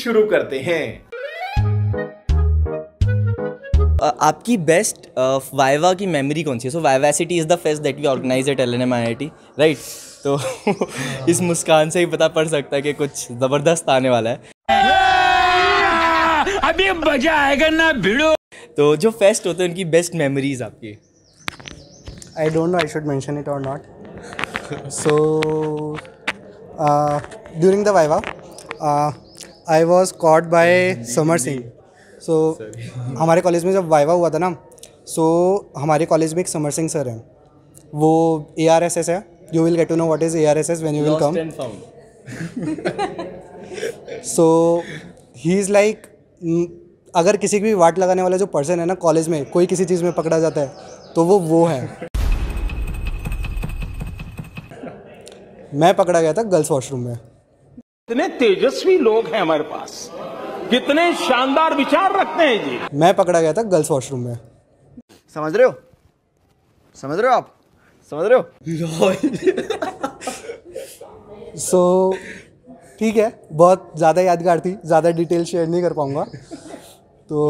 शुरू करते हैं आपकी बेस्ट वाइवा की मेमोरी कौन सी है so Vivacity is the fest that we organize at L N M I I T right तो इस मुस्कान से ही पता पड़ सकता है कि कुछ ज़बरदस्त आने वाला है अभी मजा आएगा ना भिड़ो तो जो फेस्ट होते हैं उनकी बेस्ट मेमोरीज आपकी I don't know I should mention it और not so during the Viva uh, I was caught by Samar Singh so हमारे कॉलेज में जब वाइवा हुआ था ना सो so, हमारे कॉलेज में एक समर सिंह सर हैं वो ए आर एस एस है you will get to know what is A R S S when you will come so he is like अगर किसी की भी वाट लगाने वाला जो पर्सन है ना कॉलेज में कोई किसी चीज़ में पकड़ा जाता है तो वो वो है मैं पकड़ा गया था गर्ल्स वॉशरूम में कितने तेजस्वी लोग हैं हमारे पास कितने शानदार विचार रखते हैं जी मैं पकड़ा गया था गर्ल्स वॉशरूम में समझ रहे हो समझ रहे हो आप समझ रहे हो सो ठीक है बहुत ज़्यादा यादगार थी ज़्यादा डिटेल शेयर नहीं कर पाऊँगा तो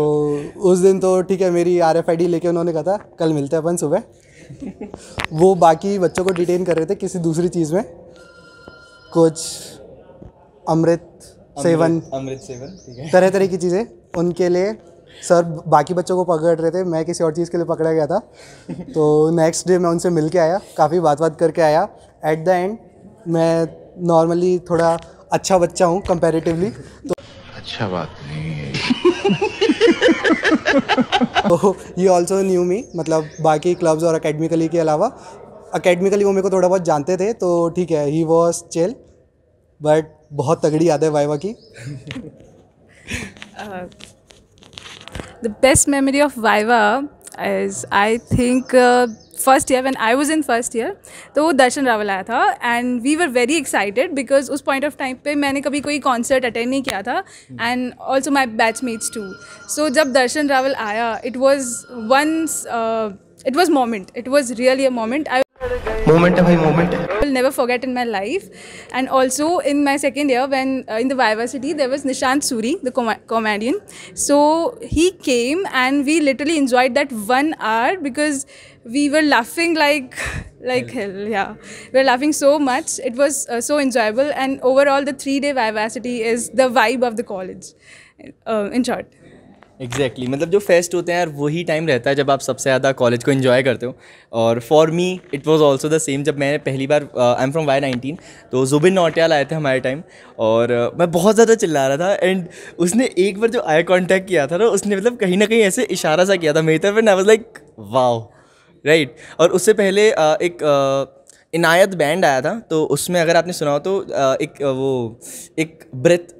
उस दिन तो ठीक है मेरी आर एफ आई डी लेके उन्होंने कहा था कल मिलते हैं अपन सुबह वो बाकी बच्चों को डिटेन कर रहे थे किसी दूसरी चीज़ में कुछ अमृत सेवन अमृत सेवन ठीक है तरह तरह की चीज़ें उनके लिए सर बाकी बच्चों को पकड़ रहे थे मैं किसी और चीज़ के लिए पकड़ा गया था तो नेक्स्ट डे मैं उनसे मिल के आया काफ़ी बात बात करके आया एट द एंड मैं नॉर्मली थोड़ा अच्छा बच्चा हूँ कंपेरेटिवली तो अच्छा बात नहीं है तो ये ऑल्सो न्यू मी मतलब बाकी क्लब्स और अकेडमिकली के अलावा अकेडमिकली वो मेरे को थोड़ा बहुत जानते थे तो ठीक है ही वॉज चेल बट बहुत तगड़ी याद है वाइवा की the best memory of Viva as I think first year when I was in first year तो वो दर्शन रावल आया था and we were very excited because उस पॉइंट ऑफ टाइम पे मैंने कभी कोई कॉन्सर्ट अटेंड नहीं किया था and also my batch mates too so जब दर्शन रावल आया it was one it was moment it was really a moment I Moment hai moment I will never forget in my life. And also in my second year when uh, in the Vivacity there was Nishant Suri, the com comedian. So he came and we literally enjoyed that one hour because we were laughing like like hell, yeah. We are laughing so much. It was uh, so enjoyable and overall the three-day Vivacity is the vibe of the college uh, in short. Exactly exactly. मतलब जो fest होते हैं यार वही time रहता है जब आप सबसे ज़्यादा कॉलेज को इन्जॉय करते हो और for me it was also the same जब मैंने पहली बार I am from Y nineteen तो जुबिन नोटियाल आए थे हमारे टाइम और uh, मैं बहुत ज़्यादा चिल्ला रहा था एंड उसने एक बार जो आई कॉन्टैक्ट किया था ना उसने मतलब कहीं ना कहीं ऐसे इशारा सा किया था मेरी तरफ and I was like wow right और उससे पहले uh, एक uh, इनायत बैंड आया था तो उसमें अगर आपने सुना हो तो uh, एक uh, वो एक ब्रेथ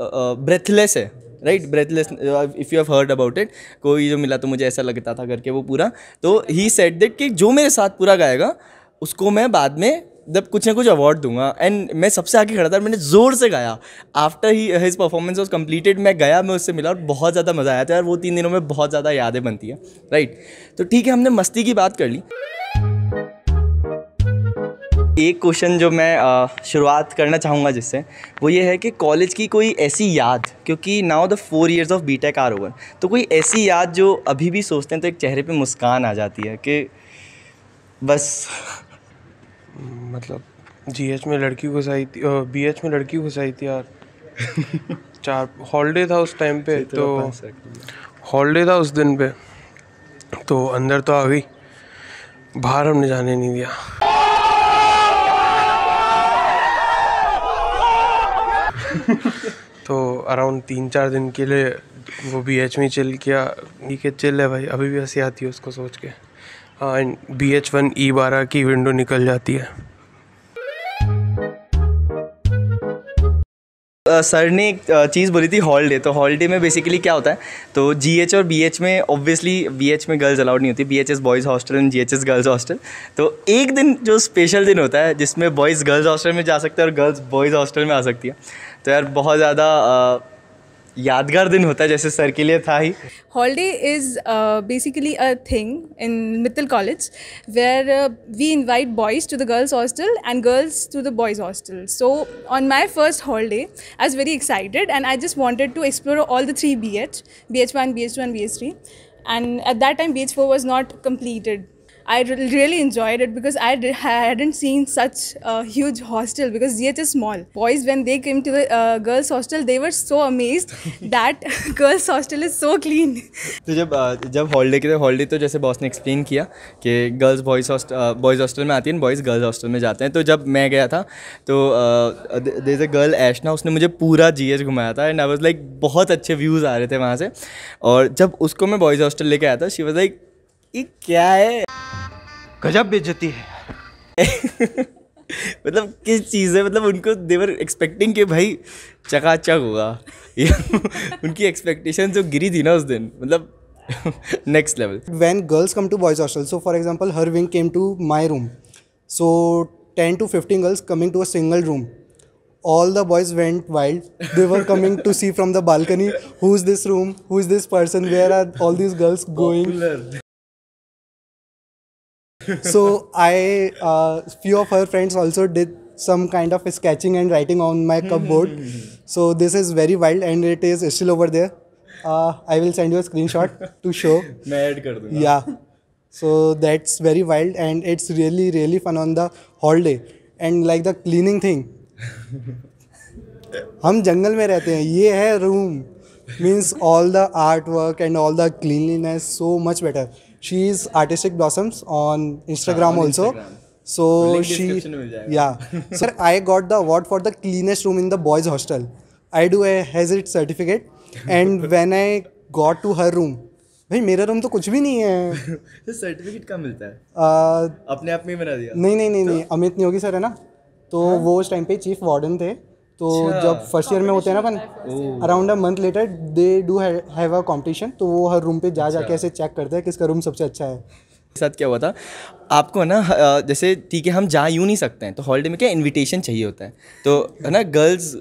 ब्रेथलेस uh, है right breathless if you have heard about it कोई जो मिला तो मुझे ऐसा लगता था करके वो पूरा तो ही सेट दैट कि जो मेरे साथ पूरा गाएगा उसको मैं बाद में जब कुछ ना कुछ अवार्ड दूंगा एंड मैं सबसे आगे खड़ा था मैंने ज़ोर से गाया after he his performance was completed मैं गया मैं उससे मिला और बहुत ज़्यादा मज़ा आया था यार वो तीन दिनों में बहुत ज़्यादा यादें बनती हैं राइट तो ठीक है हमने मस्ती की बात कर ली एक क्वेश्चन जो मैं शुरुआत करना चाहूँगा जिससे वो ये है कि कॉलेज की कोई ऐसी याद क्योंकि now the four years of B Tech are over तो कोई ऐसी याद जो अभी भी सोचते हैं तो एक चेहरे पे मुस्कान आ जाती है कि बस मतलब जी एच में लड़की घुसाई थी बी एच में लड़की घुसाई थी यार चार हॉलीडे था उस टाइम पे तो हॉलीडे तो था उस दिन पे तो अंदर तो आ गई बाहर हमने जाने नहीं दिया तो अराउंड तीन चार दिन के लिए वो बी एच में चिल किया ठीक है चिल है भाई अभी भी हंसी आती है उसको सोच के and B H one E बारह की विंडो निकल जाती है सर ने एक चीज़ बोली थी हॉलडे तो हॉलडे में बेसिकली क्या होता है तो जी एच और बी एच में ऑब्वियसली एच में गर्ल्स अलाउड नहीं होती B H S boys hostel and G H S girls hostel तो एक दिन जो स्पेशल दिन होता है जिसमें बॉयज़ गर्ल्स हॉस्टल में जा सकते हैं और गर्ल्स बॉयज़ हॉस्टल में आ सकती है तो यार बहुत ज़्यादा यादगार दिन होता है जैसे सर के लिए था ही holiday is basically a thing in Mittal college where we invite boys to the girls hostel and girls to the boys hostel so on my first holiday I was very excited and I just wanted to explore all the three B H B H one B H two and B H three and at that time B H four was not completed I really enjoyed it because I hadn't seen such a huge hostel because GH is small. Boys, when they came to the uh, girls' hostel, they were so amazed that girls' hostel is so clean. तो जब uh, जब holiday के लिए holiday तो जैसे boss ने explain किया कि girls boys hostel boys hostel में आती हैं बॉयज़ गर्ल्स हॉस्टल में जाते हैं तो जब मैं गया था तो दे इज़ अ गर्ल ऐशना उसने मुझे पूरा जी घुमाया था एंड आई वॉज लाइक बहुत अच्छे व्यूज़ आ रहे थे वहाँ से और जब उसको मैं बॉयज़ हॉस्टल लेके आया था शी वॉज लाइक ये क्या है गजब बेजती है मतलब किस चीज़ है मतलब उनको देवर एक्सपेक्टिंग के भाई चकाचक होगा उनकी एक्सपेक्टेशन जो गिरी थी ना उस दिन मतलब next level when girls come to boys hostel so for example her wing came to my room so ten to fifteen girls coming to a single room all the boys went wild they were coming to see from the balcony who is this room who is this person where are all this girls going so I, uh, few of her friends also did some kind of sketching and writing on my cupboard. so this is very wild and it is still over there. Uh, I will send you a screenshot to show. yeah. So that's very wild and it's really really fun on the whole day and like the cleaning thing. हम जंगल में रहते हैं ये है room means all the art work and all the cleanliness so much better she is artistic blossoms on Instagram yeah, on also. Instagram. So Link she yeah. Sir, I got the award for the cleanest room in the boys' hostel. I do a hazard certificate, and when I got to her room, भाई मेरा room तो कुछ भी नहीं है certificate कहाँ मिलता है uh, अपने आप में बना दिया नहीं नहीं नहीं, नहीं अमित नहीं होगी सर है ना तो हाँ? वो उस टाइम पे चीफ वार्डन थे तो अच्छा। जब फर्स्ट ईयर में होते हैं ना अपन around a month later they do have a competition तो वो हर रूम पे जा जा अच्छा। के ऐसे चेक करते हैं किसका रूम सबसे अच्छा है साथ क्या हुआ था आपको ना जैसे ठीक है हम जा यूँ नहीं सकते हैं तो हॉलीडे में क्या इनविटेशन चाहिए होता है तो है ना गर्ल्स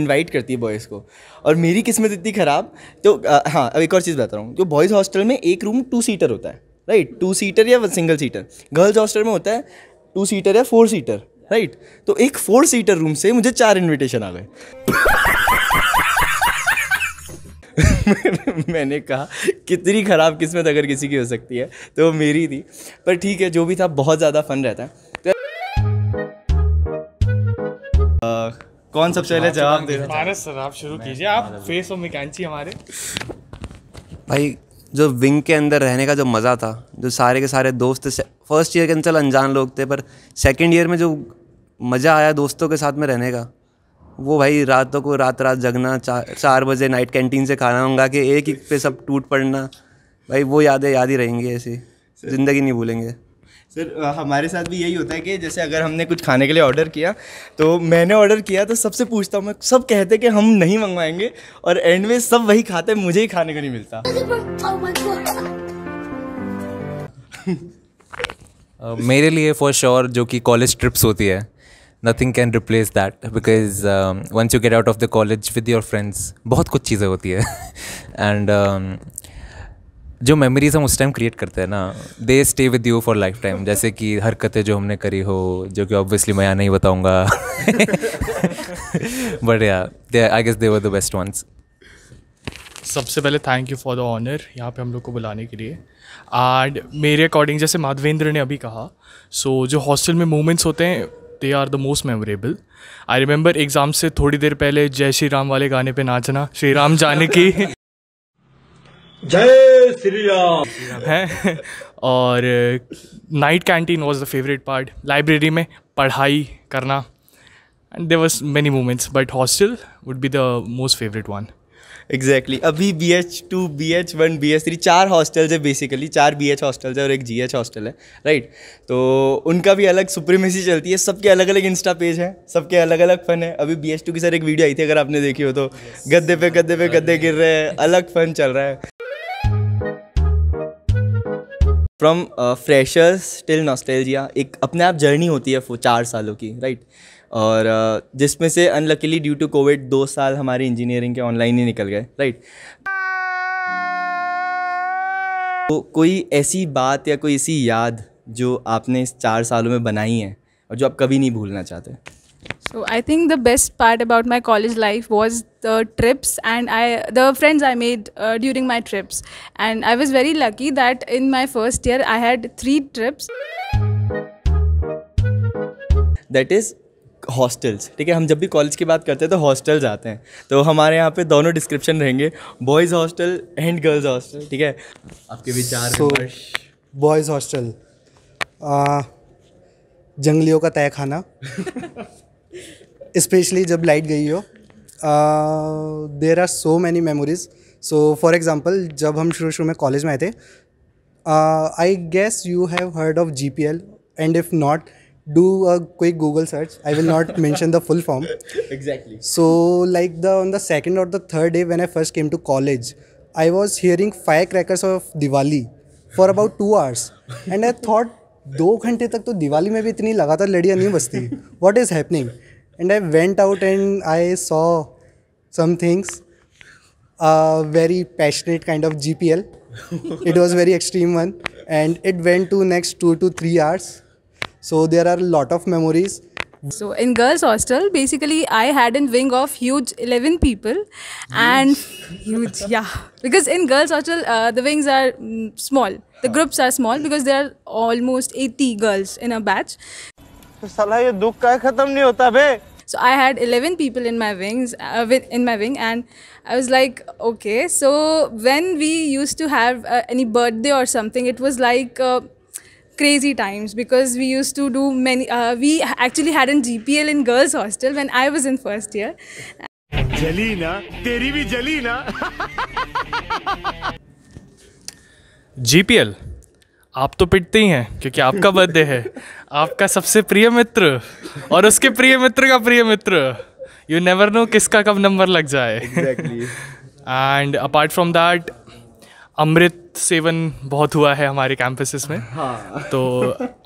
इनवाइट करती है बॉयज़ को और मेरी किस्मत इतनी ख़राब तो हाँ अब एक और चीज़ बता रहा हूँ जो बॉयज़ हॉस्टल में एक रूम टू सीटर होता है राइट टू सीटर या सिंगल सीटर गर्ल्स हॉस्टल में होता है टू सीटर या फोर सीटर राइट right? तो एक फोर सीटर रूम से मुझे चार इनविटेशन आ गए मैंने कहा कितनी ख़राब किस्मत अगर किसी की हो सकती है तो मेरी थी पर ठीक है जो भी था बहुत ज़्यादा फन रहता है तो, कौन सबसे पहले जवाब दे रहा सर आप शुरू कीजिए आप फेस और मिकांची हमारे भाई जो विंग के अंदर रहने का जो मज़ा था जो सारे के सारे दोस्त फर्स्ट ईयर के अंदर अनजान लोग थे पर सेकेंड ईयर में जो मज़ा आया दोस्तों के साथ में रहने का वो भाई रातों को रात रात जगना चार चार बजे नाइट कैंटीन से खाना होगा कि एक एक पे सब टूट पड़ना भाई वो यादें याद ही रहेंगी ऐसी ज़िंदगी नहीं भूलेंगे सर हमारे साथ भी यही होता है कि जैसे अगर हमने कुछ खाने के लिए ऑर्डर किया तो मैंने ऑर्डर किया तो सबसे पूछता हूँ मैं सब कहते कि हम नहीं मंगवाएंगे और एंड में सब वही खाते मुझे ही खाने को नहीं मिलता oh Uh, मेरे लिए फॉर श्योर जो कि कॉलेज ट्रिप्स होती है nothing can replace that because once you get out of the college with your friends बहुत कुछ चीज़ें होती है एंड um, जो मेमोरीज हम उस टाइम क्रिएट करते हैं ना they stay with you for lifetime जैसे कि हरकतें जो हमने करी हो जो कि ऑब्वियसली मैं यहाँ नहीं बताऊँगा but yeah I guess they were the best ones सबसे पहले thank you for the honour यहाँ पे हम लोग को बुलाने के लिए एंड मेरे अकॉर्डिंग जैसे माधवेंद्र ने अभी कहा सो so, जो हॉस्टल में मोमेंट्स होते हैं they are the most memorable I remember exam से थोड़ी देर पहले जय श्री राम वाले गाने पे नाचना श्री राम जाने की जय श्री राम है और night canteen was the favourite part library में पढ़ाई करना and there was many moments but hostel would be the most favourite one exactly exactly. अभी B H two B H one B H three चार hostels है basically चार B H hostels है और एक जी एच हॉस्टल है right तो उनका भी अलग सुप्रीमेसी चलती है सबके अलग अलग इंस्टा पेज हैं सबके अलग अलग फ़न है अभी बी एच टू की सर एक वीडियो आई थी अगर आपने देखी हो तो yes. गद्दे पे गद्दे पे गद्दे गिर रहे हैं अलग फ़न चल रहा है फ्रॉम फ्रेशर्स टिल नॉस्टैल्जिया एक अपने आप जर्नी होती है चार सालों की राइट right? और जिसमें से अनलकीली ड्यू टू कोविड दो साल हमारी इंजीनियरिंग के ऑनलाइन ही निकल गए राइट तो कोई ऐसी बात या कोई ऐसी याद जो आपने इस चार सालों में बनाई है और जो आप कभी नहीं भूलना चाहते so I think the best part about my college life was the trips and I the friends I made during my trips and I was very lucky that in my first year I had three trips that is hostels ठीक है हम जब भी college की बात करते हैं तो हॉस्टल्स आते हैं तो हमारे यहाँ पे दोनों डिस्क्रिप्शन रहेंगे boys hostel and girls hostel ठीक है आपके विचार so, बॉयज़ हॉस्टल जंगलियों का तय खाना इस्पेशली जब लाइट गई हो there are so many memories so for example जब हम शुरू शुरू में कॉलेज में आए थे I guess you have heard of G P L and if not do a quick google search i will not mention the full form exactly so like the on the second or the third day when i first came to college i was hearing firecrackers of diwali for about two hours and i thought two घंटे तक तो दिवाली में भी इतनी लगातार लड़ियाँ नहीं बचती what is happening and I went out and I saw some things very passionate kind of G P so there are a lot of memories. So in girls' hostel, basically I had a wing of huge 11 people huge. and huge, yeah. Because in girls' hostel, uh, the wings are mm, small. The groups are small because there are almost 80 girls in a batch. so i had 11 people in my wings uh, in my wing and i was like okay so when we used to have uh, any birthday or something it was like uh, crazy times because we used to do many uh, we actually had an GPL in girls hostel when I was in first year जली ना तेरी भी जली ना GPL आप तो पिटते ही हैं क्योंकि आपका बर्थडे है आपका सबसे प्रिय मित्र और उसके प्रिय मित्र का प्रिय मित्र यू नेवर नो किसका कब नंबर लग जाए एंड अपार्ट फ्रॉम दैट अमृत सेवन बहुत हुआ है हमारे कैंपसेस में हाँ। तो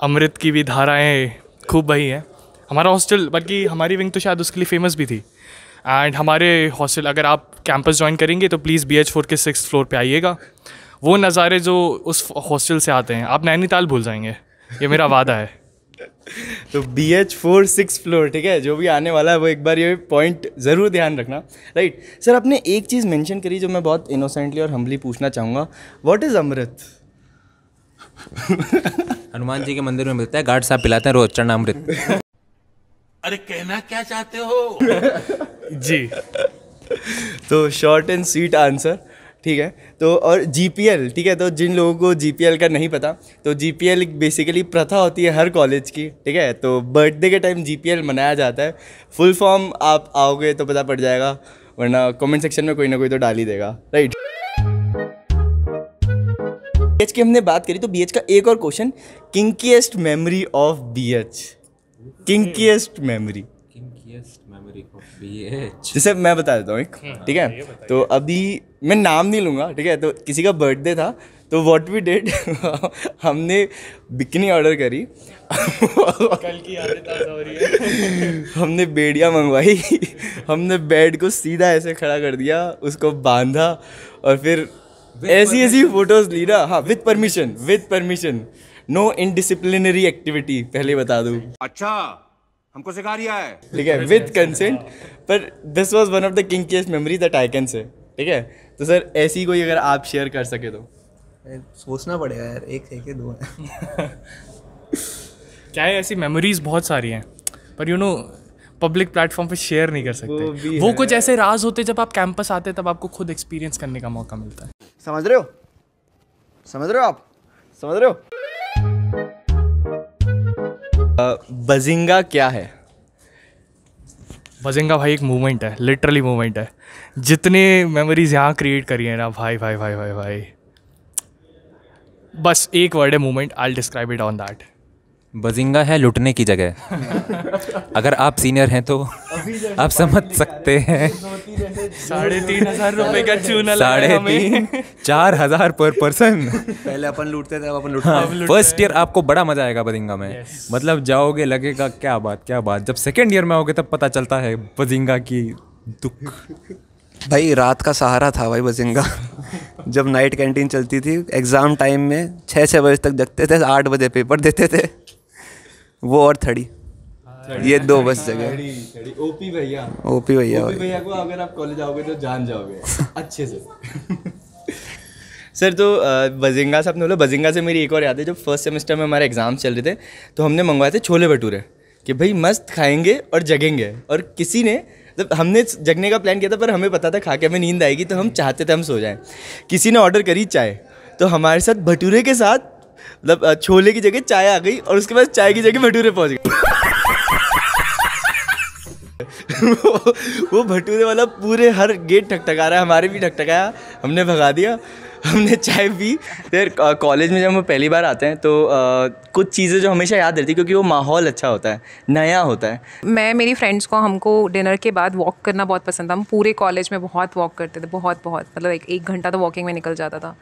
अमृत की भी धाराएं खूब बही हैं हमारा हॉस्टल बल्कि हमारी विंग तो शायद उसके लिए फेमस भी थी एंड हमारे हॉस्टल अगर आप कैंपस ज्वाइन करेंगे तो प्लीज़ बी एच फोर के सिक्स फ्लोर पे आइएगा वो नज़ारे जो उस हॉस्टल से आते हैं आप नैनीताल भूल जाएंगे ये मेरा वादा है तो B H four six floor ठीक है जो भी आने वाला है वो एक बार ये पॉइंट ज़रूर ध्यान रखना राइट सर आपने एक चीज़ मेंशन करी जो मैं बहुत इनोसेंटली और हम्बली पूछना चाहूँगा व्हाट इज़ अमृत हनुमान जी के मंदिर में मिलता है गार्ड साहब पिलाते हैं रोज चढ़ना अमृत अरे कहना क्या चाहते हो जी तो शॉर्ट एंड स्वीट आंसर ठीक है तो और जी ठीक है तो जिन लोगों को जी का नहीं पता तो जी बेसिकली प्रथा होती है हर कॉलेज की ठीक है तो बर्थडे के टाइम जी मनाया जाता है फुल फॉर्म आप आओगे तो पता पड़ जाएगा वरना कमेंट सेक्शन में कोई ना कोई तो डाल ही देगा राइट बी की हमने बात करी तो बी का एक और question kinkiest memory of B H kinkiest memory जैसे मैं बता देता हूँ एक हाँ, ठीक है हाँ, तो अभी मैं नाम नहीं लूँगा ठीक है तो किसी का बर्थडे था तो वॉट वी डेड हमने बिकनी ऑर्डर करी कल की हो रही है हमने बेड़िया मंगवाई हमने बेड को सीधा ऐसे खड़ा कर दिया उसको बांधा और फिर ऐसी ऐसी फोटोज ली ना हाँ with permission with permission no indisciplinary activity पहले बता दू अच्छा हमको सिखा रिया है ठीक है विद कंसेंट पर this was one of the king kinkiest memory that I can say ठीक है तो सर ऐसी कोई अगर आप शेयर कर सके तो सोचना पड़ेगा यार एक है कि दो है क्या है ऐसी मेमोरीज बहुत सारी हैं पर यू नो पब्लिक प्लेटफॉर्म पे शेयर नहीं कर सकते वो, वो कुछ ऐसे राज होते जब आप कैंपस आते तब आपको खुद एक्सपीरियंस करने का मौका मिलता है समझ रहे हो समझ रहे हो आप समझ रहे हो बजिंगा क्या है बजिंगा भाई एक मूवमेंट है लिटरली मूवमेंट है जितने मेमोरीज यहाँ क्रिएट करी है ना भाई भाई भाई भाई भाई बस एक वर्ड है movement I describe it on that bazinga है लुटने की जगह अगर आप सीनियर हैं तो आप समझ सकते हैं साढ़े तीन हजार रुपए का चूना साढ़े तीन चार हजार पर पर्सन पहले अपन लूटते थे अपन लूटते हाँ, फर्स्ट ईयर आपको बड़ा मजा आएगा बजिंगा में मतलब जाओगे लगेगा क्या बात क्या बात जब सेकेंड ईयर में आओगे तब पता चलता है बजिंगा की दुख भाई रात का सहारा था भाई बजिंगा जब नाइट कैंटीन चलती थी एग्ज़ाम टाइम में छः छः बजे तक जगते थे आठ बजे पेपर देते थे वो और थड़ी ये दो बस जगह ओपी भैया ओपी भैया ओपी भैया को अगर आप कॉलेज आओगे तो जान जाओगे अच्छे से सर तो बजिंगा से आपने बोला बजिंगा से मेरी एक और याद है जब फर्स्ट सेमेस्टर में हमारे एग्ज़ाम चल रहे थे तो हमने मंगवाए थे छोले भटूरे कि भाई मस्त खाएंगे और जगेंगे और किसी ने जब मतलब हमने जगने का प्लान किया था पर हमें पता था खा के हमें नींद आएगी तो हम चाहते थे हम सो जाएं किसी ने ऑर्डर करी चाय तो हमारे साथ भटूरे के साथ मतलब छोले की जगह चाय आ गई और उसके बाद चाय की जगह भटूरे पहुंच गए वो, भटूरे वाला पूरे हर गेट ठकठका रहा है हमारे भी ठकठकाया हमने भगा दिया हमने चाय पी फिर कॉलेज में जब हम पहली बार आते हैं तो आ, कुछ चीज़ें जो हमेशा याद रहती है क्योंकि वो माहौल अच्छा होता है नया होता है मैं मेरी फ्रेंड्स को हमको डिनर के बाद वॉक करना बहुत पसंद था हम पूरे कॉलेज में बहुत वॉक करते थे बहुत बहुत मतलब एक एक घंटा तो वॉकिंग में निकल जाता था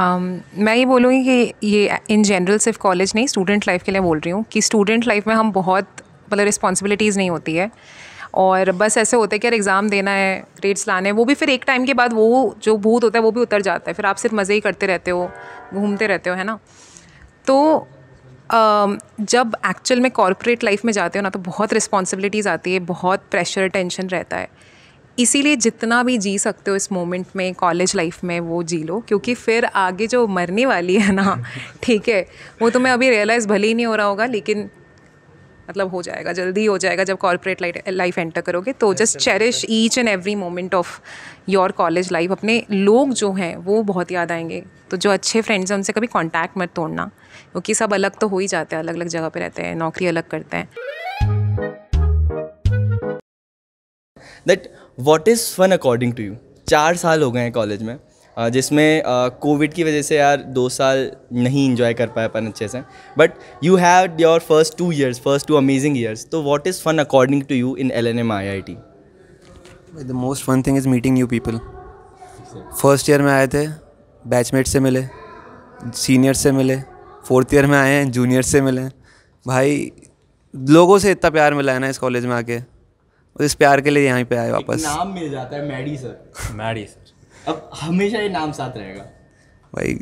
um, मैं ये बोलूँगी कि ये इन जनरल सिर्फ कॉलेज नहीं स्टूडेंट लाइफ के लिए बोल रही हूँ कि स्टूडेंट लाइफ में हम बहुत मतलब रिस्पॉन्सिबिलिटीज़ नहीं होती है और बस ऐसे होते हैं कि यार एग्ज़ाम देना है ग्रेड्स लाने हैं वो भी फिर एक टाइम के बाद वो जो भूत होता है वो भी उतर जाता है फिर आप सिर्फ मज़े ही करते रहते हो घूमते रहते हो है ना तो Uh, जब एक्चुअल में कॉरपोरेट लाइफ में जाते हो ना तो बहुत रिस्पॉन्सिबिलिटीज़ आती है बहुत प्रेशर टेंशन रहता है इसीलिए जितना भी जी सकते हो इस मोमेंट में कॉलेज लाइफ में वो जी लो क्योंकि फिर आगे जो मरने वाली है ना ठीक है वो तुम्हें अभी रियलाइज़ भले ही नहीं हो रहा होगा लेकिन मतलब हो जाएगा जल्दी हो जाएगा जब कॉरपोरेट लाइफ एंटर करोगे तो just cherish each and every moment of your college life अपने लोग जो हैं वो बहुत याद आएंगे तो जो अच्छे फ्रेंड्स हैं उनसे कभी कॉन्टैक्ट मत तोड़ना क्योंकि सब अलग तो हो ही जाते हैं अलग अलग जगह पर रहते हैं नौकरी अलग करते हैं that what is fun according to you चार साल हो गए हैं कॉलेज में जिसमें कोविड की वजह से यार दो साल नहीं इन्जॉय कर पाए अपन अच्छे से but you have your first two years first two amazing years तो what is fun according to you in L N M I I T the most fun thing is meeting you people first year में आए थे batchmate से मिले senior से मिले fourth year में आए हैं जूनियर से मिले भाई लोगों से इतना प्यार मिला है ना इस कॉलेज में आके इस प्यार के लिए यहाँ पे आए वापस नाम मिल जाता है मैडी सर मैडी सर अब हमेशा ये नाम साथ रहेगा भाई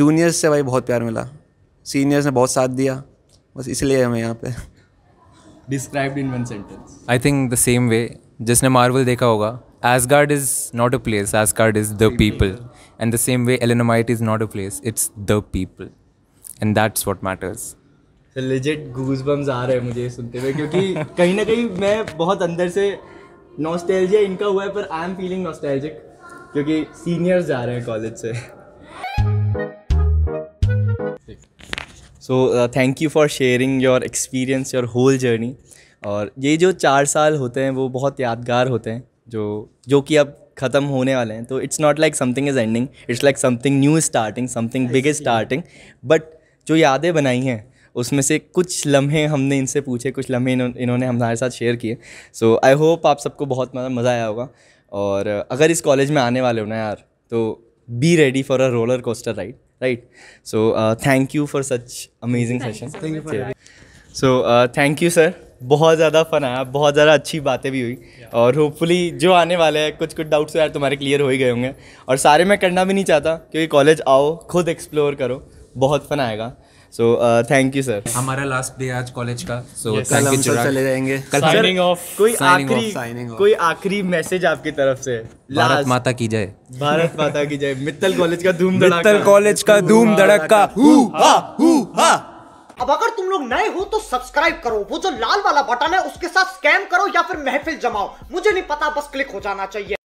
जूनियर्स से भाई बहुत प्यार मिला सीनियर्स ने बहुत साथ दिया बस इसलिए हमें यहाँ पे describe in one sentence I think the same way जिसने मार्वल देखा होगा as is not a place Asgard is the people and the same way LNMIIT is not a place it's the people and that's what matters legit goosebumps आ रहे हैं मुझे सुनते हुए क्योंकि कहीं ना कहीं मैं बहुत अंदर से नॉस्टैल्जिया इनका हुआ है पर आई एम फीलिंग नॉस्टैल्जिक क्योंकि सीनियर्स जा रहे हैं कॉलेज से so thank you for sharing your experience your whole journey और ये जो चार साल होते हैं वो बहुत यादगार होते हैं जो जो कि अब ख़त्म होने वाले हैं तो it's not like something is ending it's like something new starting something big is starting but जो यादें बनाई हैं उसमें से कुछ लम्हे हमने इनसे पूछे कुछ लम्हे इन्होंने हमारे साथ शेयर किए सो आई होप आप सबको बहुत मतलब मज़ा आया होगा और अगर इस कॉलेज में आने वाले हो ना यार तो be ready for a roller coaster ride right so thank you for such amazing session so thank you sir बहुत ज़्यादा फन आया बहुत ज़्यादा अच्छी बातें भी हुई yeah. और होपफुली जो आने वाले हैं कुछ कुछ डाउट्स तो यार तुम्हारे क्लियर हो ही गए होंगे और सारे मैं करना भी नहीं चाहता क्योंकि कॉलेज आओ खुद एक्सप्लोर करो बहुत फन आएगा सो थैंक यू सर हमारा लास्ट डे आज कॉलेज का सो थैंक यू चले जाएंगे साइनिंग ऑफ कोई आखिरी कोई आखिरी मैसेज आपकी तरफ से भारत माता की जय भारत माता की जय मित्तल कॉलेज का धूम धड़का मित्तल कॉलेज का धूम का हू हाँ। हा हू हा अब अगर तुम लोग नए हो तो सब्सक्राइब करो वो जो लाल वाला बटन है उसके साथ स्कैम करो या फिर महफिल जमाओ मुझे नहीं पता बस क्लिक हो जाना चाहिए